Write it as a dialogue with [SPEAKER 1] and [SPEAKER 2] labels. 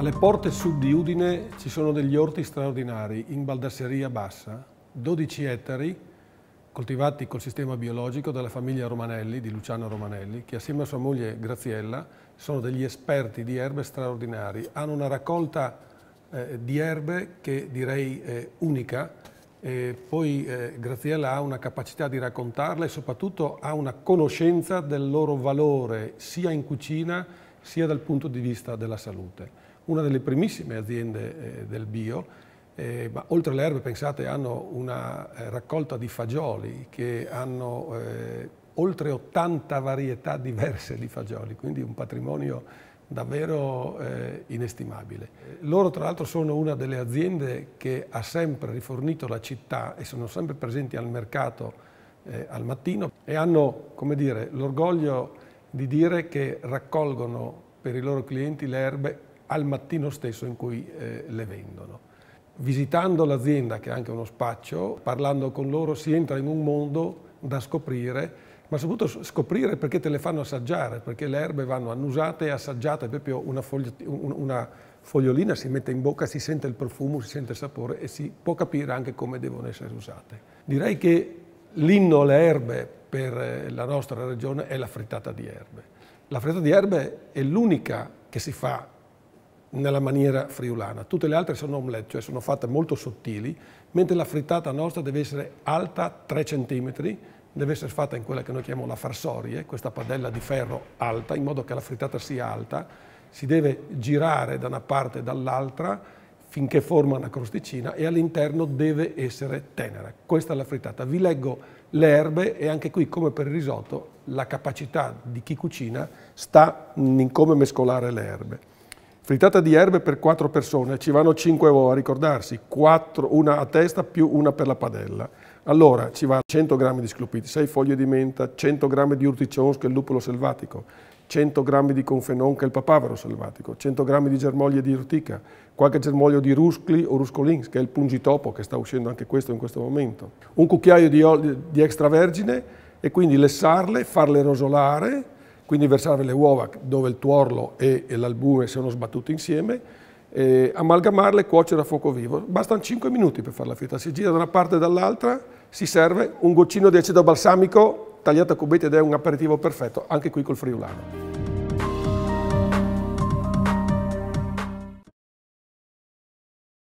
[SPEAKER 1] Alle porte sud di Udine ci sono degli orti straordinari in Baldasseria Bassa, 12 ettari coltivati col sistema biologico dalla famiglia Romanelli, di Luciano Romanelli, che assieme a sua moglie Graziella sono degli esperti di erbe straordinari. Hanno una raccolta eh, di erbe che direi eh, unica, e poi eh, Graziella ha una capacità di raccontarle e soprattutto ha una conoscenza del loro valore sia in cucina sia dal punto di vista della salute una delle primissime aziende eh, del bio. Eh, ma oltre alle erbe, pensate, hanno una eh, raccolta di fagioli che hanno eh, oltre 80 varietà diverse di fagioli, quindi un patrimonio davvero eh, inestimabile. Loro tra l'altro sono una delle aziende che ha sempre rifornito la città e sono sempre presenti al mercato eh, al mattino e hanno, come dire, l'orgoglio di dire che raccolgono per i loro clienti le erbe al mattino stesso in cui eh, le vendono. Visitando l'azienda, che è anche uno spaccio, parlando con loro si entra in un mondo da scoprire, ma soprattutto scoprire perché te le fanno assaggiare, perché le erbe vanno annusate e assaggiate, è proprio una, foglia, una fogliolina si mette in bocca, si sente il profumo, si sente il sapore e si può capire anche come devono essere usate. Direi che l'inno alle erbe per eh, la nostra regione è la frittata di erbe. La frittata di erbe è l'unica che si fa nella maniera friulana. Tutte le altre sono omelette, cioè sono fatte molto sottili, mentre la frittata nostra deve essere alta 3 cm, deve essere fatta in quella che noi chiamiamo la farsorie, questa padella di ferro alta, in modo che la frittata sia alta, si deve girare da una parte e dall'altra finché forma una crosticina e all'interno deve essere tenera. Questa è la frittata. Vi leggo le erbe e anche qui, come per il risotto, la capacità di chi cucina sta in come mescolare le erbe. Frittata di erbe per quattro persone, ci vanno cinque euro a ricordarsi, 4, una a testa più una per la padella. Allora ci va 100 grammi di sclupiti, 6 foglie di menta, 100 grammi di urticions che è il lupolo selvatico, 100 grammi di confenon che è il papavero selvatico, 100 grammi di germoglie di urtica, qualche germoglio di ruscli o ruscolins che è il pungitopo che sta uscendo anche questo in questo momento, un cucchiaio di, di extravergine e quindi lessarle, farle rosolare, quindi versare le uova dove il tuorlo e l'albume sono sbattuti insieme, eh, amalgamarle e cuocere a fuoco vivo. Bastano 5 minuti per fare la frittata, si gira da una parte e dall'altra, si serve un goccino di aceto balsamico tagliato a cubetti ed è un aperitivo perfetto, anche qui col friulano.